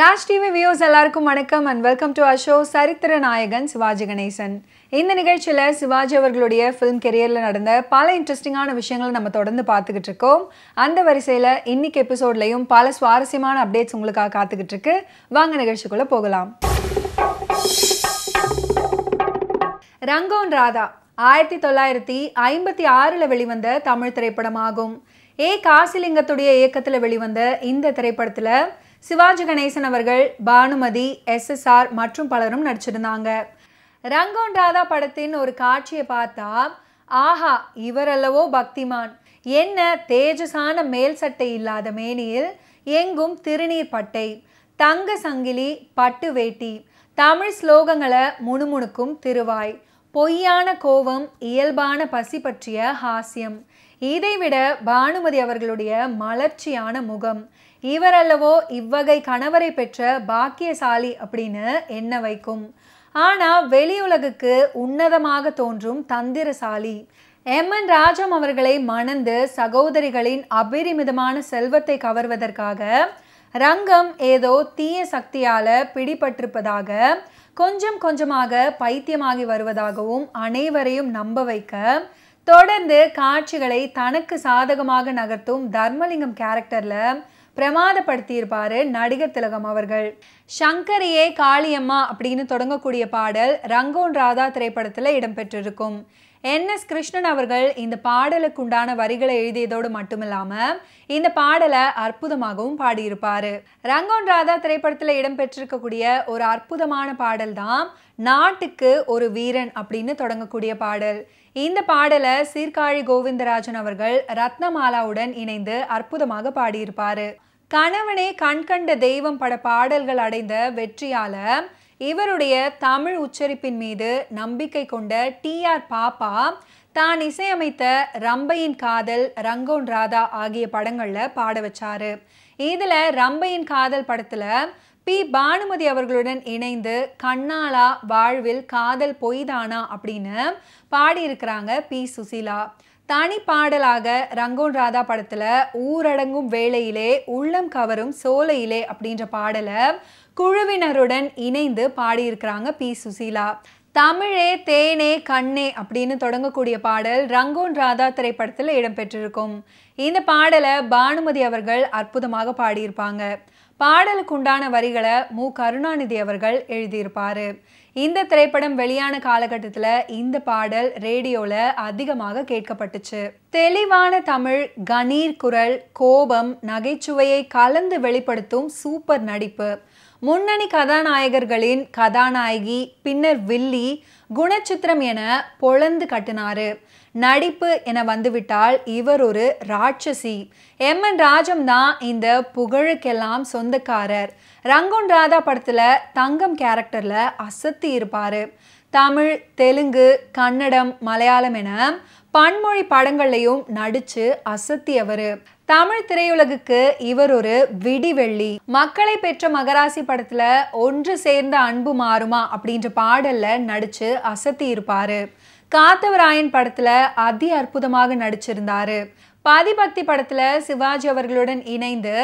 Raj TV views எல்லாருக்கும் வணக்கம் and welcome to அஷோ சரித்திர நாயகன் சிவாஜி கணேசன் இந்த நிகழ்ச்சியில் சிவாஜி அவர்களுடைய ஃபிலிம் கெரியரில் நடந்த பல இன்ட்ரெஸ்டிங்கான விஷயங்களை நம்ம தொடர்ந்து பார்த்துக்கிட்டு இருக்கோம் அந்த வரிசையில் இன்னைக்கு எபிசோட்லையும் பல சுவாரஸ்யமான அப்டேட்ஸ் உங்களுக்காக காத்துக்கிட்டு இருக்கு வாங்க நிகழ்ச்சிக்குள்ளே போகலாம் ரங்கோன் ராதா ஆயிரத்தி தொள்ளாயிரத்தி ஐம்பத்தி ஆறில் வெளிவந்த தமிழ் திரைப்படமாகும் ஏ காசிலிங்கத்துடைய இயக்கத்தில் வெளிவந்த இந்த திரைப்படத்தில் சிவாஜி கணேசன் அவர்கள் பானுமதி எஸ்எஸ்ஆர் மற்றும் பலரும் நடிச்சிருந்தாங்க ரங்கோன் ராதா படத்தின் ஒரு காட்சியை பார்த்தா ஆஹா இவரல்லவோ பக்திமான் என்ன தேஜசான மேல் சட்டை இல்லாத மேனியில் எங்கும் திருநீர் பட்டை தங்க சங்கிலி பட்டு வேட்டி தமிழ் ஸ்லோகங்களை முணுமுணுக்கும் திருவாய் பொய்யான கோவம் இயல்பான பசி பற்றிய ஹாஸ்யம் இதைவிட பானுமதி அவர்களுடைய மலர்ச்சியான முகம் இவரல்லவோ இவ்வகை கணவரை பெற்ற பாக்கியசாலி அப்படின்னு எண்ண வைக்கும் ஆனால் வெளியுலகுக்கு உன்னதமாக தோன்றும் தந்திரசாலி எம் என் ராஜம் அவர்களை மணந்து சகோதரிகளின் அபரிமிதமான செல்வத்தை கவர்வதற்காக ரங்கம் ஏதோ தீய சக்தியால் பிடிபட்டிருப்பதாக கொஞ்சம் கொஞ்சமாக பைத்தியமாகி வருவதாகவும் அனைவரையும் நம்ப வைக்க தொடர்ந்து காட்சிகளை தனக்கு சாதகமாக நகர்த்தும் தர்மலிங்கம் கேரக்டரில் பிரமாதப்படுத்தியிருப்பாரு நடிகர் திலகம் அவர்கள் சங்கரியே காளியம்மா அப்படின்னு தொடங்கக்கூடிய பாடல் ரங்கோன் ராதா திரைப்படத்தில் இடம்பெற்றிருக்கும் என் எஸ் கிருஷ்ணன் அவர்கள் இந்த பாடலுக்கு உண்டான வரிகளை எழுதியதோடு மட்டுமில்லாமல் இந்த பாடலை அற்புதமாகவும் பாடியிருப்பார் ரங்கோன் ராதா திரைப்படத்தில் இடம்பெற்றிருக்கக்கூடிய ஒரு அற்புதமான பாடல் தான் நாட்டுக்கு ஒரு வீரன் அப்படின்னு தொடங்கக்கூடிய பாடல் இந்த பாடலை சீர்காழி கோவிந்தராஜன் அவர்கள் ரத்னமாலாவுடன் இணைந்து அற்புதமாக பாடியிருப்பார் கணவனே கண்கண்ட தெய்வம் பட பாடல்கள் அடைந்த வெற்றியால இவருடைய தமிழ் உச்சரிப்பின் மீது நம்பிக்கை கொண்ட டி ஆர் பாப்பா தான் இசையமைத்த ரம்பையின் காதல் ரங்கோன் ராதா ஆகிய படங்களில் பாட வச்சாரு இதில் ரம்பையின் காதல் படத்தில் பி பானுமதி அவர்களுடன் இணைந்து கண்ணாலா வாழ்வில் காதல் பொய்தானா அப்படின்னு பாடியிருக்கிறாங்க பி சுசிலா தனி பாடலாக ரங்கோன் ராதா படத்தில் ஊரடங்கும் வேலையிலே உள்ளம் கவரும் சோலையிலே அப்படின்ற பாடலை குழுவினருடன் இணைந்து பாடியிருக்கிறாங்க பி சுசீலா தமிழே தேனே கண்ணே அப்படின்னு தொடங்கக்கூடிய பாடல் ரங்கோன் ராதா திரைப்படத்தில் இடம்பெற்றிருக்கும் இந்த பாடலை பானுமதி அவர்கள் அற்புதமாக பாடியிருப்பாங்க பாடலுக்குண்டான வரிகளை மு கருணாநிதி அவர்கள் எழுதியிருப்பார் இந்த திரைப்படம் வெளியான காலகட்டத்தில் இந்த பாடல் ரேடியோவில் அதிகமாக கேட்கப்பட்டுச்சு தெளிவான தமிழ் கணீர் குரல் கோபம் நகைச்சுவையை கலந்து வெளிப்படுத்தும் சூப்பர் நடிப்பு முன்னணி கதாநாயகர்களின் கதாநாயகி பின்னர் வில்லி குணச்சித்திரம் என பொழந்து கட்டினாரு நடிப்பு என வந்துவிட்டால் இவர் ஒரு ராட்சசி எம் என் ராஜம் தான் இந்த புகழுக்கெல்லாம் சொந்தக்காரர் ரங்கோன் ராதா படத்தில் தங்கம் கேரக்டரில் அசத்தி இருப்பார் தமிழ் தெலுங்கு கன்னடம் மலையாளம் என பன்மொழி படங்கள்லையும் நடித்து அசத்தியவர் தமிழ் திரையுலகுக்கு இவர் ஒரு விடிவெள்ளி மக்களை பெற்ற மகராசி படத்தில் ஒன்று சேர்ந்த அன்பு மாறுமா அப்படின்ற பாடலில் நடித்து அசத்தி இருப்பாரு காத்தவராயன் படத்தில் அதி அற்புதமாக நடிச்சிருந்தாரு பாதிபக்தி படத்துல சிவாஜி அவர்களுடன் இணைந்து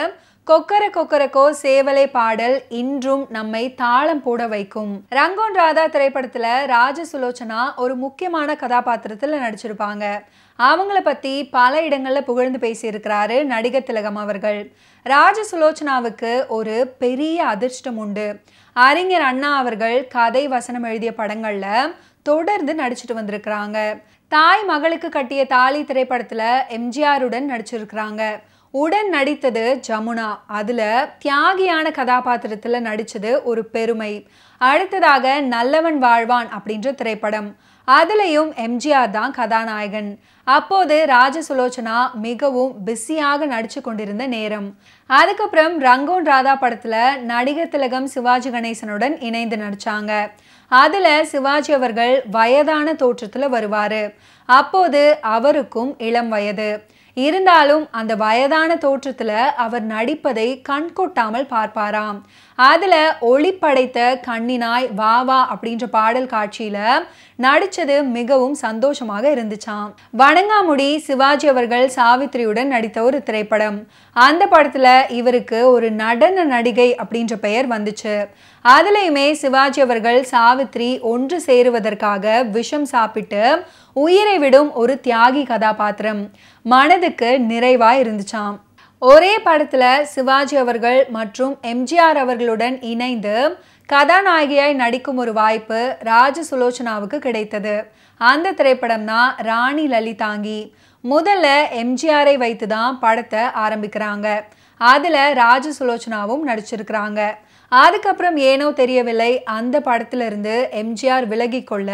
கொக்கர கொக்கரக்கோ சேவலை பாடல் இன்றும் நம்மை தாளம் போட வைக்கும் ரங்கோன் ராதா திரைப்படத்துல ராஜ சுலோச்சனா ஒரு முக்கியமான கதாபாத்திரத்துல நடிச்சிருப்பாங்க அவங்கள பத்தி பல இடங்கள்ல புகழ்ந்து பேசியிருக்கிறாரு நடிகர் திலகம் அவர்கள் ராஜ சுலோச்சனாவுக்கு ஒரு பெரிய அதிர்ஷ்டம் உண்டு அறிஞர் அண்ணா அவர்கள் கதை வசனம் எழுதிய படங்கள்ல தொடர்ந்து நடிச்சுட்டு வந்திருக்கிறாங்க தாய் மகளுக்கு கட்டிய தாலி திரைப்படத்தில் எம்ஜிஆருடன் நடிச்சிருக்கிறாங்க உடன் நடித்தது ஜமுனா அதில் தியாகியான கதாபாத்திரத்தில் நடித்தது ஒரு பெருமை அடுத்ததாக நல்லவன் வாழ்வான் அப்படின்ற திரைப்படம் அதுலேயும் எம்ஜிஆர் தான் கதாநாயகன் அப்போது ராஜ சுலோச்சனா மிகவும் பிஸியாக நடித்து கொண்டிருந்த நேரம் அதுக்கப்புறம் ரங்கோன் ராதா படத்தில் நடிகர் திலகம் சிவாஜி கணேசனுடன் இணைந்து நடித்தாங்க அதில் சிவாஜி அவர்கள் வயதான தோற்றத்தில் வருவார் அப்போது அவருக்கும் இளம் வயது இருந்தாலும் அந்த வயதான தோற்றத்தில் அவர் நடிப்பதை கண்கொட்டாமல் பார்ப்பாராம் அதில் ஒளி படைத்த கண்ணினாய் வா வா அப்படின்ற பாடல் காட்சியில் நடித்தது மிகவும் சந்தோஷமாக இருந்துச்சாம் வணங்காமுடி சிவாஜி அவர்கள் சாவித்ரியுடன் நடித்த ஒரு திரைப்படம் அந்த படத்தில் இவருக்கு ஒரு நடன நடிகை அப்படின்ற பெயர் வந்துச்சு அதுலேயுமே சிவாஜி அவர்கள் சாவித்ரி ஒன்று சேருவதற்காக விஷம் சாப்பிட்டு உயிரை விடும் ஒரு தியாகி கதாபாத்திரம் மனதுக்கு நிறைவாக இருந்துச்சாம் ஒரே படத்தில் சிவாஜி அவர்கள் மற்றும் எம்ஜிஆர் அவர்களுடன் இணைந்து கதாநாயகியாய் நடிக்கும் ஒரு வாய்ப்பு ராஜ சுலோச்சனாவுக்கு கிடைத்தது அந்த திரைப்படம் தான் ராணி லலிதாங்கி முதல்ல எம்ஜிஆரை வைத்து தான் படத்தை ஆரம்பிக்கிறாங்க அதில் ராஜ சுலோச்சனாவும் நடிச்சிருக்கிறாங்க அதுக்கப்புறம் ஏனோ தெரியவில்லை அந்த படத்திலிருந்து எம்ஜிஆர் விலகி கொள்ள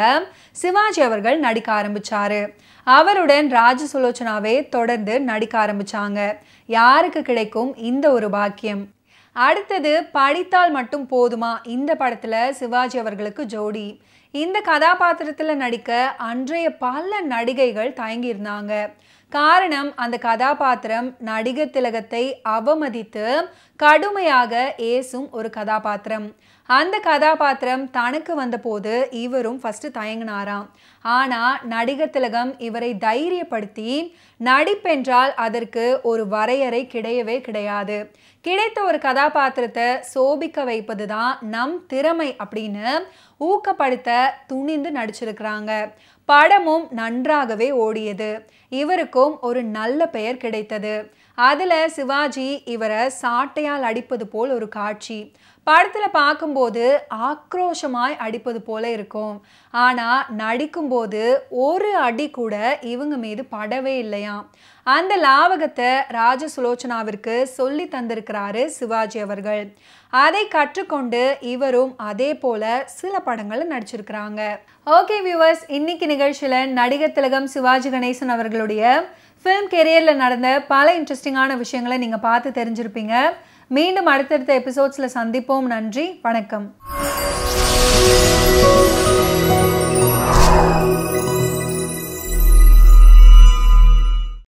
சிவாஜி அவர்கள் நடிக்க ஆரம்பிச்சாரு அவருடன் ராஜ சுலோச்சனாவே தொடர்ந்து நடிக்க ஆரம்பித்தாங்க யாருக்கு கிடைக்கும் இந்த ஒரு பாக்கியம் அடுத்தது படித்தால் மட்டும் போதுமா இந்த படத்தில் சிவாஜி அவர்களுக்கு ஜோடி இந்த கதாபாத்திரத்தில் நடிக்க அன்றைய பல நடிகைகள் தயங்கியிருந்தாங்க காரணம் அந்த கதாபாத்திரம் நடிகர் திலகத்தை அவமதித்து கடுமையாக ஏசும் ஒரு கதாபாத்திரம் அந்த கதாபாத்திரம் தனக்கு வந்தபோது இவரும் ஃபஸ்ட்டு தயங்கினாராம் ஆனால் நடிகர் திலகம் இவரை தைரியப்படுத்தி நடிப்பென்றால் அதற்கு ஒரு வரையறை கிடையவே கிடையாது கிடைத்த ஒரு கதாபாத்திரத்தை சோபிக்க வைப்பது தான் நம் திறமை அப்படின்னு ஊக்கப்படுத்த துணிந்து நடிச்சிருக்கிறாங்க படமும் நன்றாகவே ஓடியது இவருக்கும் ஒரு நல்ல பெயர் கிடைத்தது அதில் சிவாஜி இவரை சாட்டையால் அடிப்பது போல் ஒரு காட்சி படத்தில் பார்க்கும்போது ஆக்ரோஷமாய் அடிப்பது போல இருக்கும் ஆனால் நடிக்கும்போது ஒரு அடி கூட இவங்க மீது படவே இல்லையாம் அந்த லாவகத்தை ராஜ சுலோச்சனாவிற்கு சொல்லி தந்திருக்கிறாரு சிவாஜி அவர்கள் அதை கற்றுக்கொண்டு இவரும் அதே போல சில படங்களில் நடிச்சிருக்கிறாங்க ஓகே வியூவர்ஸ் இன்னைக்கு நிகழ்ச்சியில் நடிகர் திலகம் சிவாஜி கணேசன் அவர்களுடைய ஃபிலிம் கெரியரில் நடந்த பல இன்ட்ரெஸ்டிங்கான விஷயங்களை நீங்கள் பார்த்து தெரிஞ்சிருப்பீங்க மீண்டும் அடுத்தடுத்த எபிசோட்ஸில் சந்திப்போம் நன்றி வணக்கம்